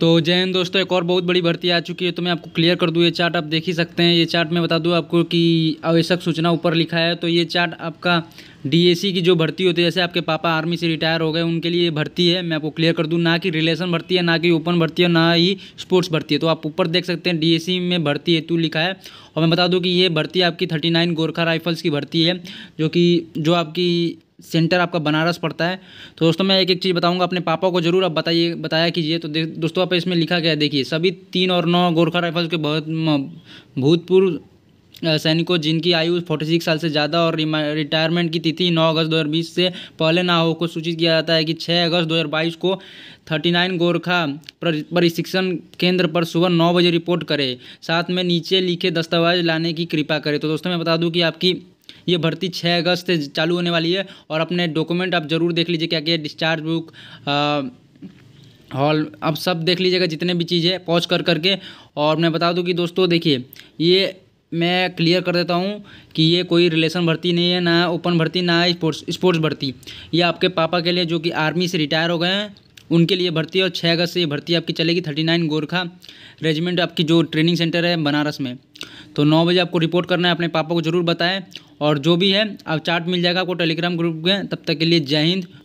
तो जैन दोस्तों एक और बहुत बड़ी भर्ती आ चुकी है तो मैं आपको क्लियर कर दूँ ये चार्ट आप देख ही सकते हैं ये चार्ट मैं बता दूँ आपको कि आवश्यक सूचना ऊपर लिखा है तो ये चार्ट आपका डीएसी की जो भर्ती होती है जैसे आपके पापा आर्मी से रिटायर हो गए उनके लिए भर्ती है मैं आपको क्लियर कर दूँ ना कि रिलेशन भर्ती है ना कि ओपन भर्ती है ना ही स्पोर्ट्स भर्ती है तो आप ऊपर देख सकते हैं डी में भर्ती हेतु लिखा है और मैं बता दूँ कि ये भर्ती आपकी थर्टी नाइन गोरखा राइफल्स की भर्ती है जो कि जो आपकी सेंटर आपका बनारस पड़ता है तो दोस्तों मैं एक एक चीज़ बताऊंगा अपने पापा को जरूर आप बताइए बताया कीजिए तो दोस्तों आप इसमें लिखा गया है देखिए सभी तीन और नौ गोरखा राइफल्स के बहुत भूतपूर्व सैनिकों जिनकी आयु फोर्टी साल से ज़्यादा और रिटायरमेंट की तिथि नौ अगस्त दो से पहले ना हो को सूचित किया जाता है कि छः अगस्त दो को 39 गोरखा प्रशिक्षण केंद्र पर सुबह नौ बजे रिपोर्ट करें साथ में नीचे लिखे दस्तावेज लाने की कृपा करें तो दोस्तों मैं बता दूं कि आपकी ये भर्ती छः अगस्त से चालू होने वाली है और अपने डॉक्यूमेंट आप ज़रूर देख लीजिए क्या क्या डिस्चार्ज बुक हॉल आप सब देख लीजिएगा जितने भी चीज़ है पॉज कर करके और मैं बता दूं कि दोस्तों देखिए ये मैं क्लियर कर देता हूँ कि ये कोई रिलेशन भर्ती नहीं है ना ओपन भर्ती ना स्पोर्ट्स स्पोर्ट्स भर्ती ये आपके पापा के लिए जो कि आर्मी से रिटायर हो गए हैं उनके लिए भर्ती है और छः अगस्त से ये भर्ती आपकी चलेगी थर्टी नाइन गोरखा रेजिमेंट आपकी जो ट्रेनिंग सेंटर है बनारस में तो नौ बजे आपको रिपोर्ट करना है अपने पापा को ज़रूर बताएं और जो भी है आप चार्ट मिल जाएगा आपको टेलीग्राम ग्रुप में तब तक के लिए जय हिंद